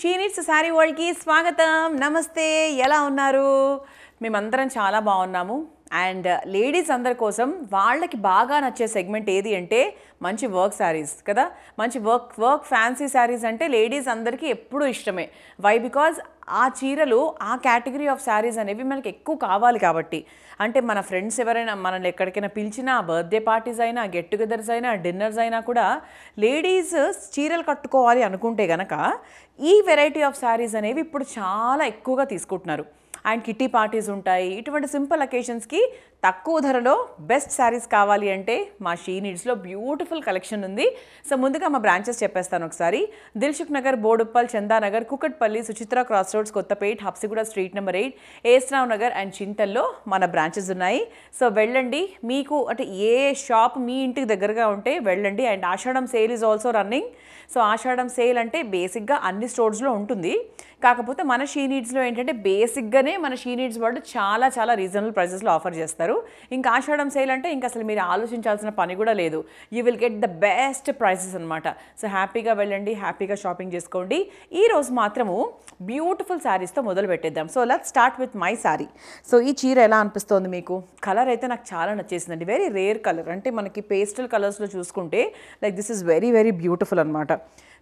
షీనిట్స్ శారీ వరల్డ్కి స్వాగతం నమస్తే ఎలా ఉన్నారు మేమందరం చాలా బాగున్నాము అండ్ లేడీస్ అందరి కోసం వాళ్ళకి బాగా నచ్చే సెగ్మెంట్ ఏది అంటే మంచి వర్క్ శారీస్ కదా మంచి వర్క్ వర్క్ ఫ్యాన్సీ శారీస్ అంటే లేడీస్ అందరికీ ఎప్పుడూ ఇష్టమే వై బికాజ్ ఆ చీరలు ఆ కేటగిరీ ఆఫ్ శారీస్ అనేవి మనకి ఎక్కువ కావాలి కాబట్టి అంటే మన ఫ్రెండ్స్ ఎవరైనా మనల్ని ఎక్కడికైనా పిలిచినా బర్త్డే పార్టీస్ అయినా గెట్ టుగెదర్స్ అయినా డిన్నర్స్ అయినా కూడా లేడీస్ చీరలు కట్టుకోవాలి అనుకుంటే గనక ఈ వెరైటీ ఆఫ్ శారీస్ అనేవి ఇప్పుడు చాలా ఎక్కువగా తీసుకుంటున్నారు అండ్ కిట్టి పార్టీస్ ఉంటాయి ఇటువంటి సింపుల్ అకేషన్స్కి తక్కువ ధరలో బెస్ట్ శారీస్ కావాలి అంటే మా షీ నీడ్స్లో బ్యూటిఫుల్ కలెక్షన్ ఉంది సో ముందుగా మా బ్రాంచెస్ చెప్పేస్తాను ఒకసారి Dilsukh Nagar Boduppal Chandanagar Kukatpally Suchitra cross roads Kothapet Habsiguda street number eight ఏస్రావ్ Nagar and చింతల్లో మన బ్రాంచెస్ ఉన్నాయి సో వెళ్ళండి మీకు అంటే ఏ షాప్ మీ ఇంటికి దగ్గరగా ఉంటే వెళ్ళండి and Ashadham sale is also running so Ashadham sale అంటే బేసిక్గా అన్ని స్టోర్స్లో ఉంటుంది కాకపోతే మన షీ నీడ్స్లో ఏంటంటే బేసిక్గానే మన షీ నీడ్స్ వాళ్ళు చాలా చాలా రీజనబుల్ ప్రైజెస్లో ఆఫర్ చేస్తారు చెప్పారు ఇంకా ఆషాఢం సేల్ అంటే ఇంకా అసలు మీరు ఆలోచించాల్సిన పని కూడా లేదు you will get the best prices అనమాట సో హ్యాపీగా వెళ్ళండి హ్యాపీగా షాపింగ్ చేసుకోండి ఈరోజు మాత్రము బ్యూటిఫుల్ శారీస్తో మొదలు పెట్టేద్దాం so let start with my sari so ఈ చీర ఎలా అనిపిస్తోంది మీకు కలర్ అయితే నాకు చాలా నచ్చేసిందండి వెరీ రేర్ కలర్ అంటే మనకి పేస్టల్ కలర్స్లో చూసుకుంటే like this is very very beautiful అనమాట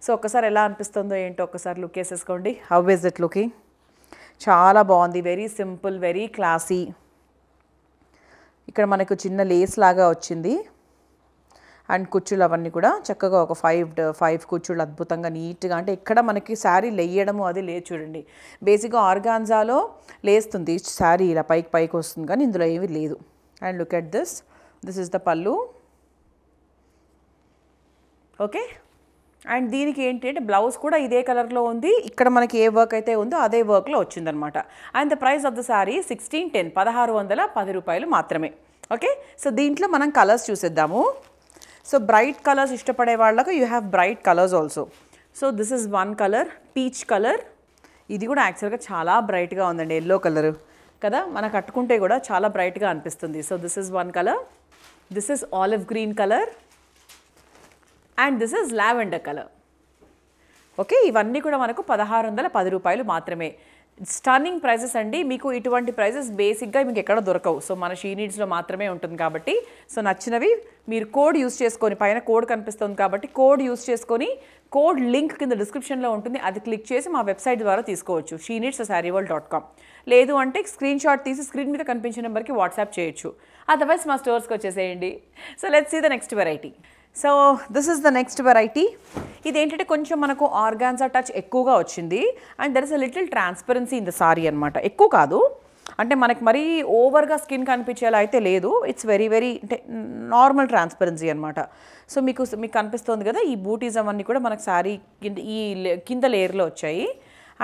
సో ఒక్కసారి ఎలా అనిపిస్తుందో ఏంటో ఒక్కసారి లుక్ వేసేసుకోండి హౌ ఇస్ ఇట్ లుకింగ్ చాలా బాగుంది వెరీ సింపుల్ వెరీ క్లాసీ ఇక్కడ మనకు చిన్న లేస్ లాగా వచ్చింది అండ్ కుచ్చులు అవన్నీ కూడా చక్కగా ఒక ఫైవ్ ఫైవ్ కుచ్చులు అద్భుతంగా నీట్గా అంటే ఇక్కడ మనకి శారీ లేయడము అది లేదు చూడండి బేసిక్గా ఆర్గాన్జాలో లేస్తుంది శారీ ఇలా పైకి పైకి వస్తుంది కానీ ఇందులో ఏమీ లేదు and look at this this is the pallu okay and దీనికి ఏంటంటే బ్లౌజ్ కూడా ఇదే కలర్లో ఉంది ఇక్కడ మనకి ఏ వర్క్ అయితే ఉందో అదే వర్క్లో వచ్చిందనమాట and the price of the sari sixteen ten పదహారు వందల పది రూపాయలు మాత్రమే ఓకే సో దీంట్లో మనం కలర్స్ చూసేద్దాము సో బ్రైట్ కలర్స్ ఇష్టపడే వాళ్ళకు you have bright colours also so this is one colour peach colour ఇది కూడా యాక్చువల్గా చాలా బ్రైట్గా ఉందండి ఎల్లో కలర్ కదా మనకు కట్టుకుంటే కూడా చాలా బ్రైట్గా అనిపిస్తుంది so this is one colour this is olive green colour and this is lavender colour okay ఇవన్నీ కూడా మనకు పదహారు వందల పది రూపాయలు మాత్రమే స్టర్నింగ్ ప్రైజెస్ అండి మీకు ఇటువంటి ప్రైజెస్ బేసిక్గా మీకు ఎక్కడ దొరకవు సో మన షీ నీడ్స్లో మాత్రమే ఉంటుంది కాబట్టి సో నచ్చినవి మీరు కోడ్ యూస్ చేసుకొని పైన కోడ్ కనిపిస్తుంది కాబట్టి కోడ్ యూస్ చేసుకొని కోడ్ లింక్ కింద డిస్క్రిప్షన్లో ఉంటుంది అది క్లిక్ చేసి మా వెబ్సైట్ ద్వారా తీసుకోవచ్చు She Needs Saree World dot com లేదు అంటే స్క్రీన్ షాట్ తీసి స్క్రీన్ మీద కనిపించిన నెంబర్కి వాట్సాప్ చేయొచ్చు అదర్వైజ్ మా స్టోర్స్కి వచ్చేసేయండి so let's see the next variety so this is the next variety ఇది ఏంటంటే కొంచెం మనకు ఆ టచ్ ఎక్కువగా వచ్చింది and there is a little transparency in the sari అనమాట ఎక్కువ కాదు అంటే మనకి మరీ ఓవర్గా స్కిన్ కనిపించేలా అయితే లేదు ఇట్స్ వెరీ వెరీ అంటే నార్మల్ ట్రాన్స్పరెన్సీ అనమాట సో మీకు మీకు కనిపిస్తుంది కదా ఈ బూటీస్ అవన్నీ కూడా మనకు శారీ కింద ఈ కింద లేయర్లో వచ్చాయి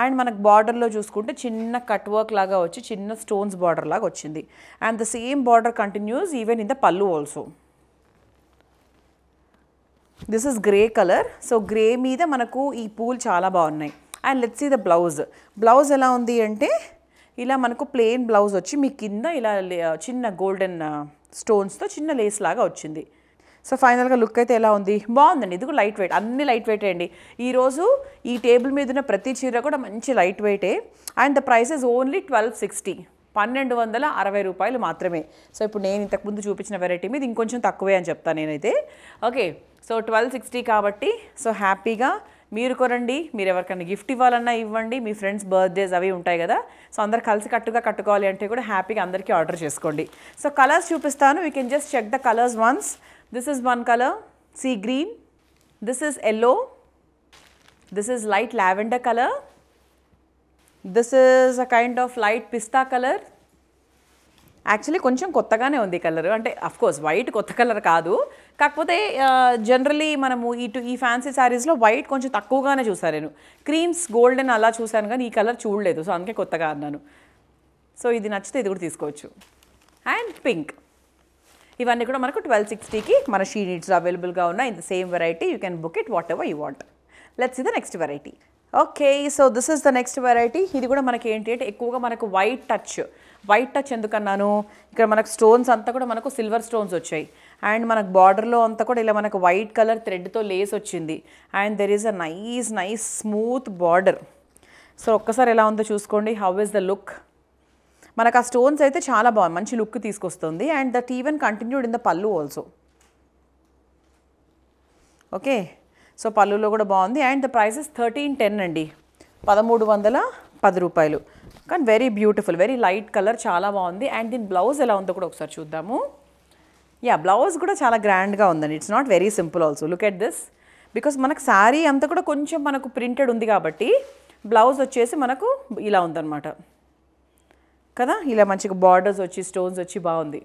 అండ్ మనకు బార్డర్లో చూసుకుంటే చిన్న కట్ వర్క్ లాగా వచ్చి చిన్న స్టోన్స్ బార్డర్ లాగా వచ్చింది and the same border continues even in the pallu also this is grey colour so grey మీద మనకు ఈ పూలు చాలా బాగున్నాయి and let's see the blouse blouse ఎలా ఉంది అంటే ఇలా మనకు ప్లెయిన్ బ్లౌజ్ వచ్చి మీ కింద ఇలా చిన్న గోల్డెన్ స్టోన్స్తో uh, చిన్న లేస్ లాగా వచ్చింది సో ఫైనల్గా లుక్ అయితే ఎలా ఉంది బాగుందండి ఇది కూడా లైట్ వెయిట్ అన్ని లైట్ వెయిట్ అండి ఈరోజు ఈ టేబుల్ మీద ఉన్న ప్రతి చీర కూడా మంచి లైట్ వెయిటే and the price is only twelve sixty పన్నెండు వందల అరవై రూపాయలు మాత్రమే సో ఇప్పుడు నేను ఇంతకుముందు చూపించిన వెరైటీ మీద ఇంకొంచెం తక్కువే అని చెప్తాను నేనైతే ఓకే సో ట్వెల్వ్ సిక్స్టీ కాబట్టి సో హ్యాపీగా మీరు కొనండి మీరు ఎవరికైనా గిఫ్ట్ ఇవ్వాలన్నా ఇవ్వండి మీ ఫ్రెండ్స్ బర్త్డేస్ అవి ఉంటాయి కదా సో అందరు కలిసి కట్టుగా కట్టుకోవాలి అంటే కూడా హ్యాపీగా అందరికీ ఆర్డర్ చేసుకోండి సో కలర్స్ చూపిస్తాను you can just check the colours once this is one colour sea green this is yellow this is light lavender colour this is a kind of light pista colour actually కొంచెం కొత్తగానే ఉంది colour అంటే course white కొత్త colour కాదు కాకపోతే generally మనము ఇటు ఈ ఫ్యాన్సీ శారీస్లో వైట్ కొంచెం తక్కువగానే చూసాను నేను క్రీమ్స్ గోల్డెన్ అలా చూశాను కానీ ఈ కలర్ చూడలేదు సో అందుకే కొత్తగా అన్నాను సో ఇది నచ్చితే ఇది కూడా తీసుకోవచ్చు అండ్ పింక్ ఇవన్నీ కూడా మనకు ట్వెల్వ్ సిక్స్టీకి మన షీ నీడ్స్ అవైలబుల్గా ఉన్నాయి in the same variety you can book it whatever you want let's ఇది next variety okay so this is the next variety ఇది కూడా మనకి ఏంటి అంటే ఎక్కువగా మనకు వైట్ టచ్ వైట్ టచ్ ఎందుకన్నాను ఇక్కడ మనకు స్టోన్స్ అంతా కూడా మనకు సిల్వర్ స్టోన్స్ వచ్చాయి అండ్ మనకు బార్డర్లో అంతా కూడా ఇలా మనకు వైట్ కలర్ థ్రెడ్తో లేస్ వచ్చింది and there is a nice nice smooth border so ఒక్కసారి ఎలా ఉందో చూసుకోండి హౌ ఇస్ ద లుక్ మనకు ఆ స్టోన్స్ అయితే చాలా బాగుంది మంచి లుక్ తీసుకొస్తుంది and that even continued in the pallu also okay so పళ్ళులో కూడా బాగుంది and the prices thirteen ten అండి పదమూడు వందల పది రూపాయలు కానీ very beautiful very light colour చాలా బాగుంది అండ్ దీని బ్లౌజ్ ఎలా ఉందో కూడా ఒకసారి చూద్దాము యా బ్లౌజ్ కూడా చాలా గ్రాండ్గా ఉందండి it's not very simple also look at this because మనకు శారీ అంతా కూడా కొంచెం మనకు ప్రింటెడ్ ఉంది కాబట్టి బ్లౌజ్ వచ్చేసి మనకు ఇలా ఉందన్నమాట కదా ఇలా మంచిగా బార్డర్స్ వచ్చి స్టోన్స్ వచ్చి బాగుంది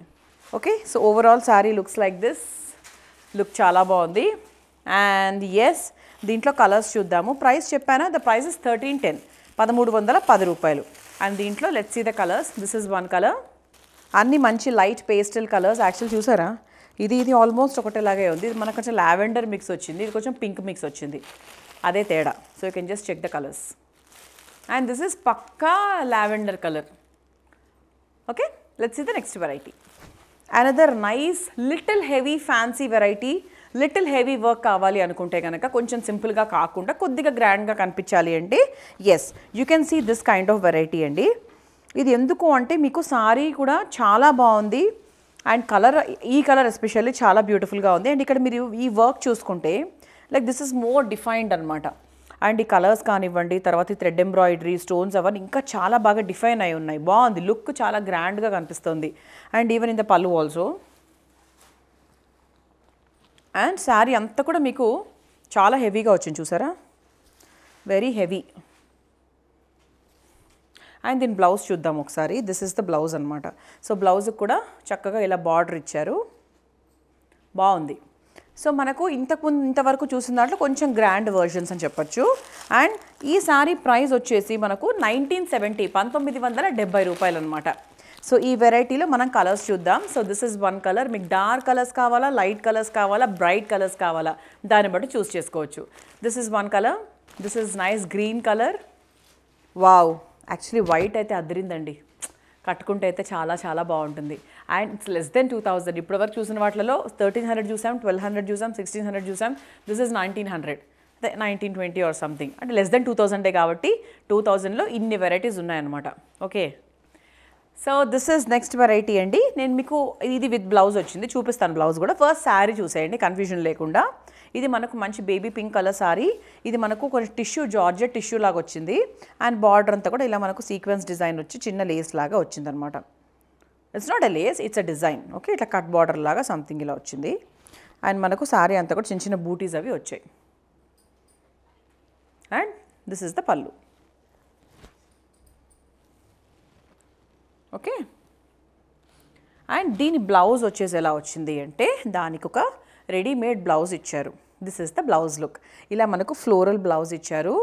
okay so overall sari looks like this look చాలా బాగుంది అండ్ ఎస్ దీంట్లో కలర్స్ చూద్దాము ప్రైస్ చెప్పాను the price is thirteen ten పదమూడు వందల పది రూపాయలు అండ్ దీంట్లో let's see the colours this is one colour అన్ని మంచి లైట్ పేస్టల్ కలర్స్ యాక్చువల్ చూసారా ఇది ఇది ఆల్మోస్ట్ ఒకటేలాగే ఉంది ఇది మనకు కొంచెం లావెండర్ మిక్స్ వచ్చింది ఇది కొంచెం పింక్ మిక్స్ వచ్చింది అదే తేడా so you can just check the colours and this is పక్కా lavender colour okay let's see the next variety another nice little heavy fancy variety little heavy work కావాలి అనుకుంటే కనుక కొంచెం సింపుల్గా కాకుండా కొద్దిగా గ్రాండ్గా కనిపించాలి అండి as you can see this kind of variety అండి ఇది ఎందుకు అంటే మీకు సారీ కూడా చాలా బాగుంది అండ్ కలర్ ఈ కలర్ ఎస్పెషల్లీ చాలా బ్యూటిఫుల్గా ఉంది అండ్ ఇక్కడ మీరు ఈ వర్క్ చూసుకుంటే like this is more defined అనమాట అండ్ ఈ కలర్స్ కానివ్వండి తర్వాత థ్రెడ్ ఎంబ్రాయిడరీ స్టోన్స్ అవన్నీ ఇంకా చాలా బాగా డిఫైన్ అయి ఉన్నాయి బాగుంది లుక్ చాలా గ్రాండ్గా కనిపిస్తుంది and even in the pallu also and sari అంతా కూడా మీకు చాలా హెవీగా వచ్చింది చూసారా వెరీ హెవీ అండ్ దీని బ్లౌజ్ చూద్దాం ఒకసారి దిస్ ఇస్ ద బ్లౌజ్ అనమాట సో బ్లౌజ్కి కూడా చక్కగా ఇలా బార్డర్ ఇచ్చారు బాగుంది సో మనకు ఇంతకుముందు ఇంతవరకు చూసిన దాంట్లో కొంచెం గ్రాండ్ వర్జన్స్ అని చెప్పొచ్చు అండ్ ఈ శారీ ప్రైస్ వచ్చేసి మనకు నైన్టీన్ సెవెంటీ పంతొమ్మిది వందల డెబ్బై రూపాయలు అనమాట సో ఈ వెరైటీలో మనం కలర్స్ చూద్దాం so this is one colour మీకు డార్క్ కలర్స్ కావాలా లైట్ కలర్స్ కావాలా బ్రైట్ కలర్స్ కావాలా దాన్ని బట్టి చూస్ చేసుకోవచ్చు this is one colour this is nice green colour wow actually white అయితే అదిరిందండి కట్టుకుంటే అయితే చాలా చాలా బాగుంటుంది and it's less than two thousand ఇప్పుడు వరకు చూసిన వాటిలో థర్టీన్ హండ్రెడ్ చూసాం ట్వెల్వ్ హండ్రెడ్ చూసాం సిక్స్టీన్ హండ్రెడ్ చూసాం దిస్ ఇస్ నైన్టీన్ హండ్రెడ్ అదే నైన్టీన్ ట్వంటీ ఆర్ సంథింగ్ అంటే లెస్ దెన్ టూ థౌజండే కాబట్టి టూ థౌజండ్లో ఇన్ని వెరైటీస్ ఉన్నాయన్నమాట okay so this is next variety అండి నేను మీకు ఇది విత్ బ్లౌజ్ వచ్చింది చూపిస్తాను బ్లౌజ్ కూడా ఫస్ట్ శారీ చూసేయండి కన్ఫ్యూజన్ లేకుండా ఇది మనకు మంచి బేబీ పింక్ కలర్ శారీ ఇది మనకు కొంచెం టిష్యూ జార్జెట్ టిష్యూ లాగా వచ్చింది అండ్ బార్డర్ అంతా కూడా ఇలా మనకు సీక్వెన్స్ డిజైన్ వచ్చి చిన్న లేస్ లాగా వచ్చిందనమాట it's not a lace it's a design okay ఇట్లా కట్ బార్డర్ లాగా సంథింగ్ ఇలా వచ్చింది అండ్ మనకు శారీ అంతా కూడా చిన్న చిన్న బూటీస్ అవి వచ్చాయి and this is the pallu and దీని బ్లౌజ్ వచ్చేసి ఎలా వచ్చింది అంటే దానికి ఒక రెడీమేడ్ బ్లౌజ్ ఇచ్చారు this is the blouse look ఇలా మనకు ఫ్లోరల్ బ్లౌజ్ ఇచ్చారు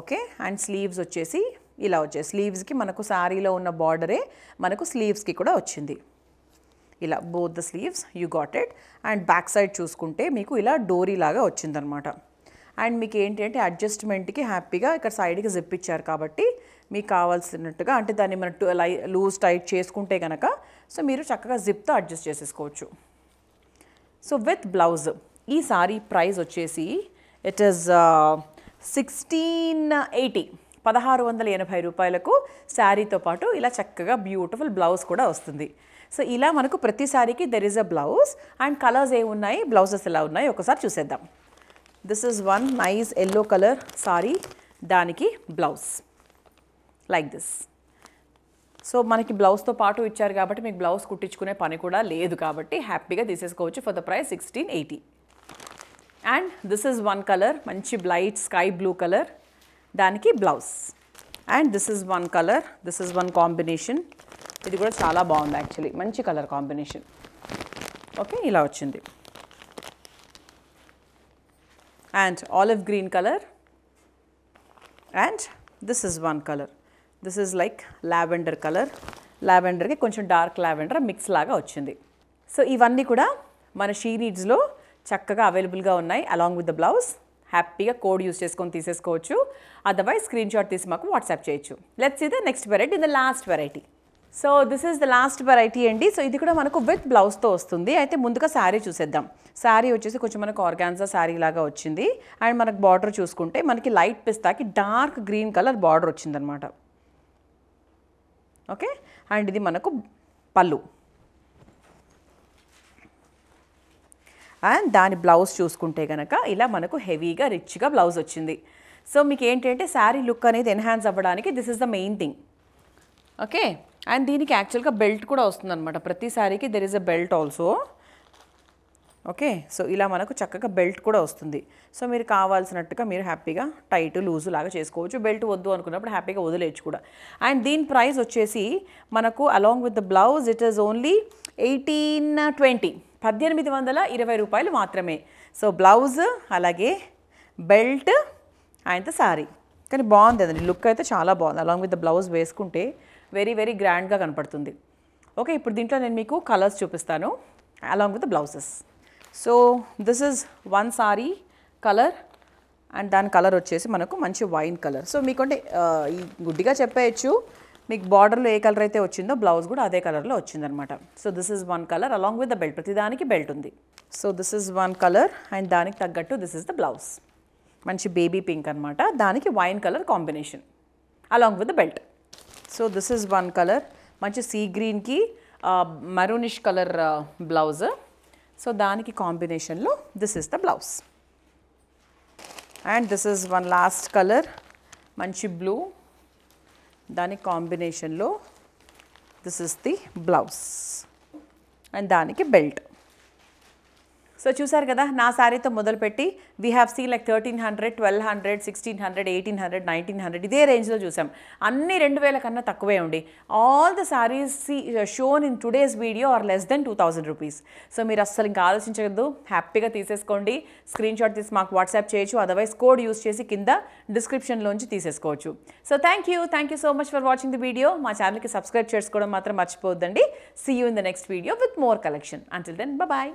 ఓకే అండ్ స్లీవ్స్ వచ్చేసి ఇలా వచ్చాయి స్లీవ్స్కి మనకు శారీలో ఉన్న బార్డరే మనకు స్లీవ్స్కి కూడా వచ్చింది ఇలా both the sleeves you got it and back side చూసుకుంటే మీకు ఇలా డోరీ లాగా వచ్చిందనమాట అండ్ మీకు ఏంటంటే అడ్జస్ట్మెంట్కి హ్యాపీగా ఇక్కడ సైడ్కి జిప్ ఇచ్చారు కాబట్టి మీకు కావాల్సినట్టుగా అంటే దాన్ని మనం లై లూజ్ టైట్ చేసుకుంటే కనుక సో మీరు చక్కగా జిప్తో అడ్జస్ట్ చేసేసుకోవచ్చు సో విత్ బ్లౌజ్ ఈ సారీ ప్రైస్ వచ్చేసి ఇట్ ఈస్ సిక్స్టీన్ ఎయిటీ పదహారు వందల ఎనభై రూపాయలకు శారీతో పాటు ఇలా చక్కగా బ్యూటిఫుల్ బ్లౌజ్ కూడా వస్తుంది సో ఇలా మనకు ప్రతి శారీకి there is a blouse and colours ఏమున్నాయి ఉన్నాయి బ్లౌజెస్ ఎలా ఉన్నాయి ఒకసారి చూసేద్దాం this is one nice yellow colour sari దానికి బ్లౌజ్ లైక్ దిస్ సో మనకి బ్లౌజ్తో పాటు ఇచ్చారు కాబట్టి మీకు బ్లౌజ్ కుట్టించుకునే పని కూడా లేదు కాబట్టి హ్యాపీగా తీసేసుకోవచ్చు for the price sixteen eighty and this is one colour మంచి బ్లైట్ స్కై బ్లూ కలర్ దానికి blouse and this is one colour this is one combination ఇది కూడా చాలా బాగుంది యాక్చువల్లీ మంచి కలర్ కాంబినేషన్ ఓకే ఇలా వచ్చింది and olive green color and this is one color. This is like lavender color. లావెండర్కి కొంచెం dark lavender mix లాగా వచ్చింది సో ఇవన్నీ కూడా మన షీ నీడ్స్లో చక్కగా అవైలబుల్గా ఉన్నాయి అలాంగ్ విత్ ద బ్లౌజ్ హ్యాపీగా కోడ్ యూస్ చేసుకొని తీసేసుకోవచ్చు అదర్వైజ్ స్క్రీన్ షాట్ తీసి మాకు వాట్సాప్ చేయొచ్చు లెట్స్ ఇది next variety in the last variety so this is the last variety అండి సో ఇది కూడా మనకు విత్ బ్లౌజ్తో వస్తుంది అయితే ముందుగా శారీ చూసేద్దాం శారీ వచ్చేసి కొంచెం మనకు ఆర్గాన్జా శారీ లాగా వచ్చింది అండ్ మనకు బార్డర్ చూసుకుంటే మనకి లైట్ పిస్తాకి డార్క్ గ్రీన్ కలర్ బార్డర్ వచ్చిందనమాట ఓకే అండ్ ఇది మనకు పళ్ళు అండ్ దాని బ్లౌజ్ చూసుకుంటే కనుక ఇలా మనకు హెవీగా రిచ్గా బ్లౌజ్ వచ్చింది సో మీకు ఏంటంటే శారీ లుక్ అనేది ఎన్హాన్స్ అవ్వడానికి this is the main thing okay and దీనికి యాక్చువల్గా బెల్ట్ కూడా వస్తుందన్నమాట ప్రతి సారీకి there is a belt also okay so ఇలా మనకు చక్కగా బెల్ట్ కూడా వస్తుంది సో మీరు కావాల్సినట్టుగా మీరు హ్యాపీగా టైట్ లూజు లాగా చేసుకోవచ్చు బెల్ట్ వద్దు అనుకున్నప్పుడు హ్యాపీగా వదిలేయచ్చు కూడా అండ్ దీని ప్రైస్ వచ్చేసి మనకు along with the blouse it is only eighteen twenty పద్దెనిమిది వందల ఇరవై రూపాయలు మాత్రమే సో బ్లౌజ్ అలాగే బెల్ట్ ఆయనతో సారీ కానీ బాగుంది లుక్ అయితే చాలా బాగుంది అలాంగ్ విత్ ద బ్లౌజ్ వేసుకుంటే వెరీ వెరీ గ్రాండ్గా కనపడుతుంది ఓకే ఇప్పుడు దీంట్లో నేను మీకు కలర్స్ చూపిస్తాను along with blouses so this is one sari colour and దాని కలర్ వచ్చేసి మనకు మంచి వైన్ కలర్ సో మీకు అంటే ఈ గుడ్డిగా చెప్పేయచ్చు మీకు బార్డర్లో ఏ కలర్ అయితే వచ్చిందో బ్లౌజ్ కూడా అదే కలర్లో వచ్చిందనమాట so this is one colour along with the belt ప్రతిదానికి బెల్ట్ ఉంది so this is one colour and దానికి తగ్గట్టు దిస్ ఇస్ ద బ్లౌజ్ మంచి బేబీ పింక్ అనమాట దానికి wine colour combination along with the belt so this is one colour మంచి sea గ్రీన్కి మెరూనిష్ కలర్ బ్లౌజ్ సో దానికి కాంబినేషన్లో this is the blouse and this is one last colour మంచి blue దాని కాంబినేషన్లో this is the blouse and దానికి belt so చూసారు కదా నా శారీతో మొదలుపెట్టి we have see like thirteen hundred twelve hundred sixteen hundred eighteen hundred nineteen hundred ఇదే రేంజ్లో చూసాం అన్ని రెండు వేల కన్నా తక్కువే ఉండి all the saris shown in today's video are less than two thousand rupees so మీరు అస్సలు ఇంకా ఆలోచించగద్దు హ్యాపీగా తీసేసుకోండి స్క్రీన్ షాట్ తీసి మాకు వాట్సాప్ చేయొచ్చు అదర్వైజ్ కోడ్ యూస్ చేసి కింద డిస్క్రిప్షన్లోంచి తీసేసుకోవచ్చు so thank you thank you so much for watching the video మా ఛానల్కి సబ్స్క్రైబ్ చేసుకోవడం మాత్రం మర్చిపోవద్దండి see you in the next video with more collection until then bye